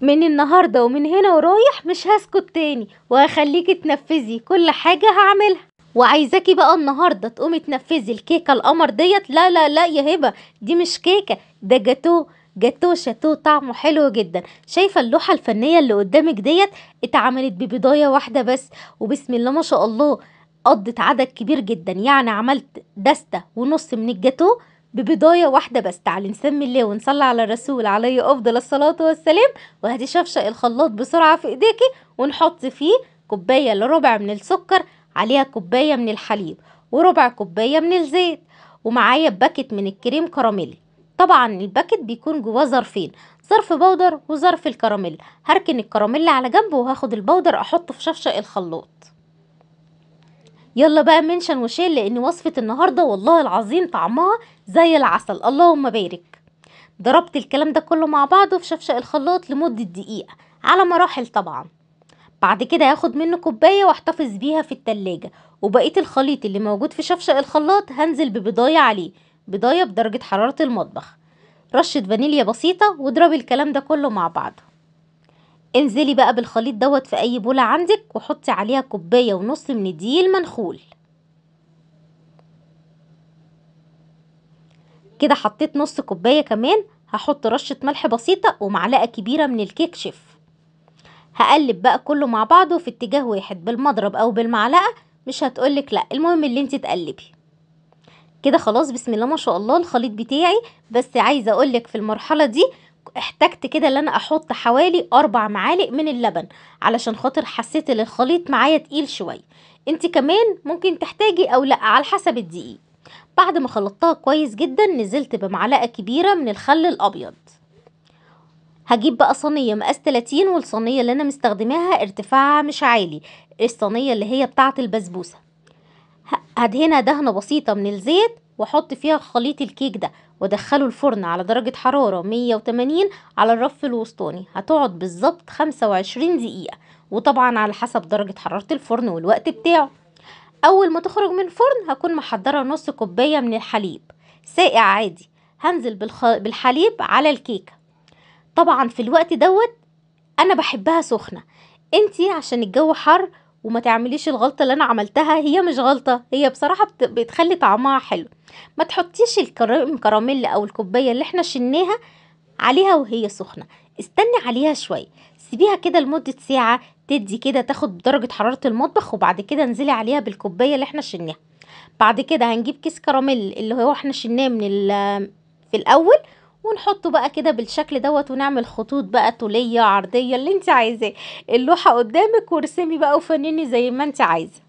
من النهاردة ومن هنا ورايح مش هسكت تاني وهخليكي تنفذي كل حاجة هعملها وعايزاكي بقى النهارده تقومي تنفذي الكيكه القمر ديت لا لا لا يا هبه دي مش كيكه ده جاتو جاتو شاتو طعمه حلو جدا شايفه اللوحه الفنيه اللي قدامك ديت اتعملت ببضايه واحده بس وبسم الله ما شاء الله قضت عدد كبير جدا يعني عملت دسته ونص من الجاتوه ببضاية واحدة بس تعالي نسمي الله ونصلي على الرسول عليه أفضل الصلاة والسلام وهتشفشق الخلاط بسرعة في إيديكي ونحط فيه كوباية لربع من السكر عليها كوباية من الحليب وربع كوباية من الزيت ومعايا باكت من الكريم كراميلي طبعا الباكت بيكون جواه ظرفين ظرف بودر وظرف الكراميل هركن الكراميل على جنب وهاخد البودر احطه في شفشق الخلاط يلا بقى منشن وشيل لان وصفه النهارده والله العظيم طعمها زي العسل اللهم بارك ضربت الكلام ده كله مع بعضه في شفشق الخلاط لمده دقيقه على مراحل طبعا بعد كده هاخد منه كوبايه واحتفظ بيها في التلاجة وبقيه الخليط اللي موجود في شفشق الخلاط هنزل ببضايه عليه بضايه بدرجه حراره المطبخ رشه فانيليا بسيطه واضربي الكلام ده كله مع بعضه انزلي بقى بالخليط دوت في اي بولة عندك وحطي عليها كوباية ونص من دي المنخول كده حطيت نص كوباية كمان هحط رشة ملح بسيطة ومعلقة كبيرة من الكيك شيف هقلب بقى كله مع بعضه في اتجاه واحد بالمضرب او بالمعلقة مش هتقولك لا المهم اللي انت تقلبي كده خلاص بسم الله ما شاء الله الخليط بتاعي بس عايزة اقولك في المرحلة دي احتجت كده ان انا احط حوالي اربع معالق من اللبن علشان خاطر حسيت ان الخليط معايا تقيل شويه انت كمان ممكن تحتاجي او لا على حسب الدقيق بعد ما خلطتها كويس جدا نزلت بمعلقه كبيره من الخل الابيض هجيب بقى صينيه مقاس 30 والصينيه اللي انا مستخدماها ارتفاعها مش عالي الصينيه اللي هي بتاعه البسبوسه هدهنها دهنه بسيطه من الزيت واحط فيها خليط الكيك ده وادخله الفرن على درجة حرارة 180 على الرف الوسطاني هتقعد بالظبط 25 دقيقة وطبعا على حسب درجة حرارة الفرن والوقت بتاعه اول ما تخرج من الفرن هكون محضرة نص كوباية من الحليب ساقع عادي هنزل بالخ... بالحليب على الكيكة طبعا في الوقت دوت انا بحبها سخنة انتي عشان الجو حر وما تعمليش الغلطه اللي انا عملتها هي مش غلطه هي بصراحه بت... بتخلي طعمها حلو ما تحطيش الكراميل او الكوبايه اللي احنا شلناها عليها وهي سخنه استني عليها شويه سيبيها كده لمده ساعه تدي كده تاخد درجه حراره المطبخ وبعد كده انزلي عليها بالكوبايه اللي احنا شلناها بعد كده هنجيب كيس كراميل اللي هو احنا شلناه من في الاول ونحطه بقى كده بالشكل دوت ونعمل خطوط بقى طوليه عرضيه اللي انت عايزاه اللوحه قدامك وارسمي بقى وفنني زي ما انت عايزه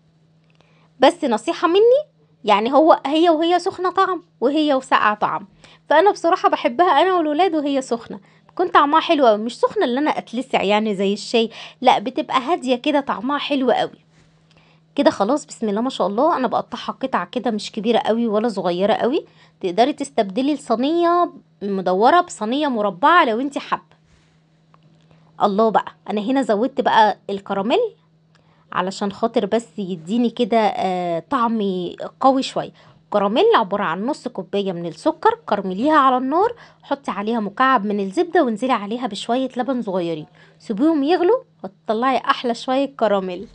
بس نصيحه مني يعني هو هي وهي سخنه طعم وهي وساقعه طعم فانا بصراحه بحبها انا والولاد وهي سخنه بتكون طعمها حلو مش سخنه اللي انا اتلسع يعني زي الشاي لا بتبقى هاديه كده طعمها حلو قوي كده خلاص بسم الله ما شاء الله انا بقطعها قطع كده مش كبيره قوي ولا صغيره قوي تقدري تستبدلي الصينيه مدوره بصينيه مربعه لو انت حابه الله بقى انا هنا زودت بقى الكراميل علشان خاطر بس يديني كده آه طعم قوي شويه كراميل عباره عن نص كوبايه من السكر كرمليها على النار حطي عليها مكعب من الزبده وانزلي عليها بشويه لبن صغيرين سيبيهم يغلوا وتطلعي احلى شويه كراميل